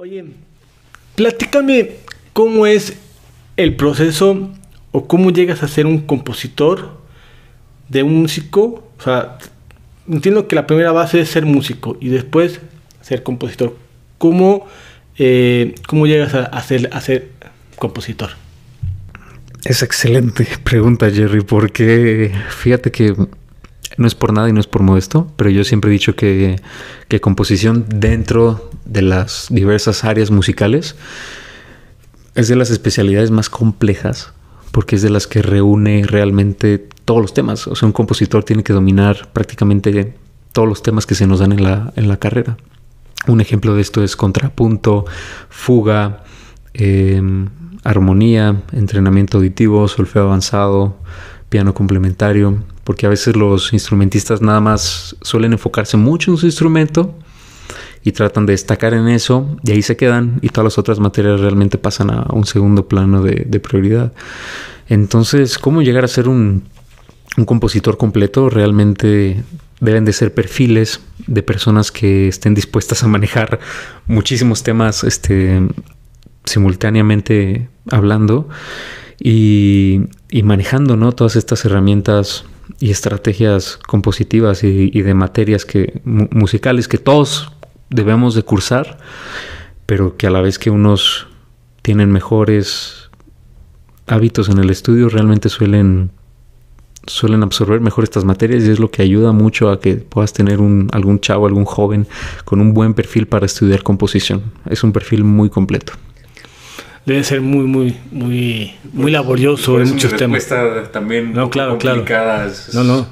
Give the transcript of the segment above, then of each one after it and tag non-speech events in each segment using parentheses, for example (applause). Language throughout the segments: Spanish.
Oye, platícame cómo es el proceso o cómo llegas a ser un compositor de un músico. O sea, entiendo que la primera base es ser músico y después ser compositor. ¿Cómo, eh, cómo llegas a, a ser compositor? Es excelente (laughs) pregunta, Jerry, porque fíjate que no es por nada y no es por modesto, pero yo siempre he dicho que, composición dentro de las diversas áreas musicales es de las especialidades más complejas porque es de las que reúne realmente todos los temas. O sea, un compositor tiene que dominar prácticamente todos los temas que se nos dan en la, carrera. Un ejemplo de esto es contrapunto, fuga, em, armonía, entrenamiento auditivo, solfeo avanzado, piano complementario, porque a veces los instrumentistas nada más suelen enfocarse mucho en su instrumento y tratan de destacar en eso y ahí se quedan y todas las otras materias realmente pasan a un segundo plano de, prioridad. Entonces, ¿cómo llegar a ser un, compositor completo? Realmente deben de ser perfiles de personas que estén dispuestas a manejar muchísimos temas este, simultáneamente hablando y, manejando ¿no? todas estas herramientas y estrategias compositivas y, de materias que, musicales que todos debemos de cursar, pero que a la vez que unos tienen mejores hábitos en el estudio, realmente suelen, suelen absorber mejor estas materias y es lo que ayuda mucho a que puedas tener un, algún chavo, algún joven con un buen perfil para estudiar composición. Es un perfil muy completo debe ser muy, muy, muy, muy laborioso en muchos temas. también no, claro, claro. No, no.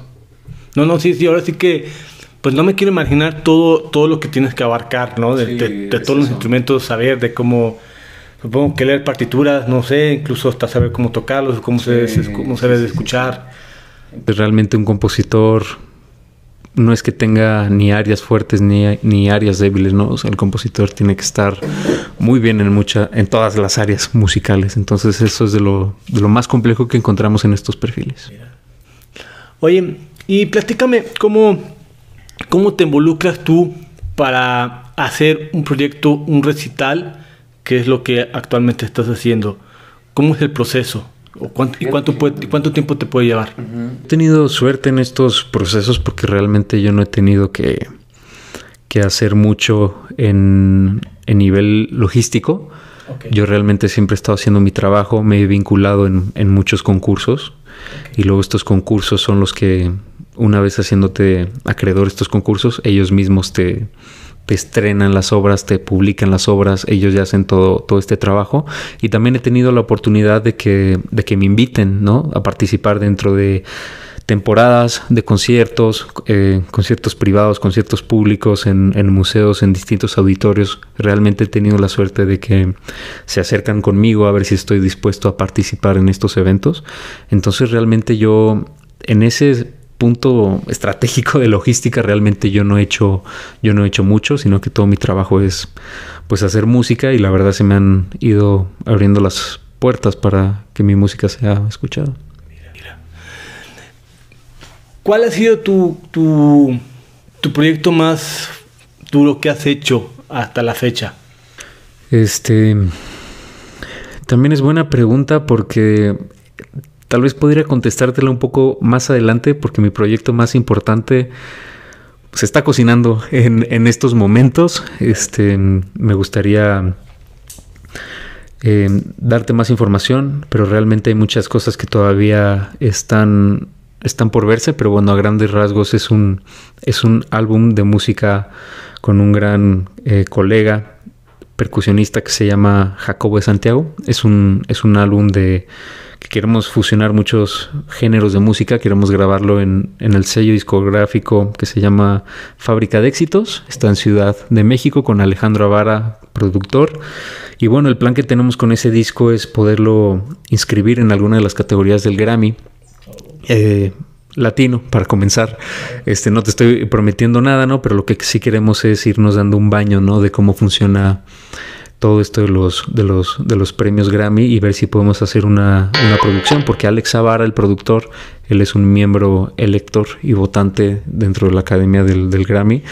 No, no, sí, sí, ahora sí que, pues no me quiero imaginar todo, todo lo que tienes que abarcar, ¿no? De, todos los instrumentos, saber de cómo, supongo que leer partituras, no sé, incluso hasta saber cómo tocarlos, cómo se, cómo se debe escuchar. Es realmente un compositor no es que tenga ni áreas fuertes ni, áreas débiles, ¿no? el compositor tiene que estar muy bien en en todas las áreas musicales. Entonces, eso es de lo, más complejo que encontramos en estos perfiles. Oye, y platícame cómo, cómo te involucras tú para hacer un proyecto, un recital, que es lo que actualmente estás haciendo. ¿Cómo es el proceso? ¿O cuánto, y cuánto, cuánto tiempo te puede llevar? He tenido suerte en estos procesos porque realmente yo no he tenido que, que hacer mucho en, en nivel logístico. Yo realmente siempre he estado haciendo mi trabajo, me he vinculado en, en muchos concursos y luego estos concursos son los que una vez haciéndote acreedor estos concursos, ellos mismos te, te estrenan las obras, te publican las obras, ellos ya hacen todo, todo este trabajo. Y también he tenido la oportunidad de que, de que me inviten, ¿no? A participar dentro de temporadas de conciertos, eh, conciertos privados, conciertos públicos, en, en, museos, en distintos auditorios. Realmente he tenido la suerte de que se acercan conmigo a ver si estoy dispuesto a participar en estos eventos. Entonces realmente yo en ese punto estratégico de logística realmente yo no he hecho yo no he hecho mucho sino que todo mi trabajo es pues hacer música y la verdad se me han ido abriendo las puertas para que mi música sea escuchada mira, ¿cuál ha sido tu, tu, tu proyecto más duro que has hecho hasta la fecha este también es buena pregunta porque Tal vez podría contestártela un poco más adelante porque mi proyecto más importante pues, se está cocinando en, estos momentos. Este, me gustaría eh, darte más información, pero realmente hay muchas cosas que todavía están, están por verse. Pero bueno, a grandes rasgos es un, es un álbum de música con un gran eh, colega percusionista que se llama Jacobo de Santiago. Es un, es un álbum de que queremos fusionar muchos géneros de música, queremos grabarlo en, en, el sello discográfico que se llama Fábrica de Éxitos, está en Ciudad de México con Alejandro Avara, productor. Y bueno, el plan que tenemos con ese disco es poderlo inscribir en alguna de las categorías del Grammy. Eh, latino para comenzar. Este, no te estoy prometiendo nada, ¿no? Pero lo que sí queremos es irnos dando un baño, ¿no? De cómo funciona todo esto de los, de los, de los premios Grammy y ver si podemos hacer una, producción, porque Alex Zavara, el productor, él es un miembro elector y votante dentro de la Academia del, Grammy.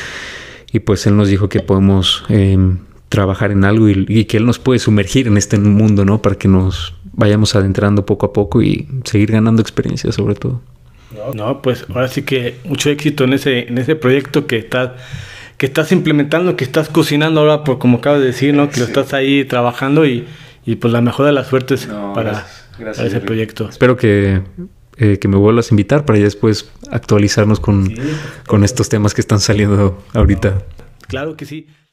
Y pues él nos dijo que podemos em, trabajar en algo y, que él nos puede sumergir en este mundo, ¿no? Para que nos vayamos adentrando poco a poco y seguir ganando experiencia sobre todo. No, pues ahora sí que mucho éxito en ese, en ese proyecto que estás, que estás implementando, que estás cocinando ahora, por como acabas de decir, ¿no? Que lo estás ahí trabajando y, y pues la mejor de las suertes para, ese proyecto. Espero eh, que, me vuelvas a invitar para ya después actualizarnos con, con estos temas que están saliendo ahorita. Claro que sí.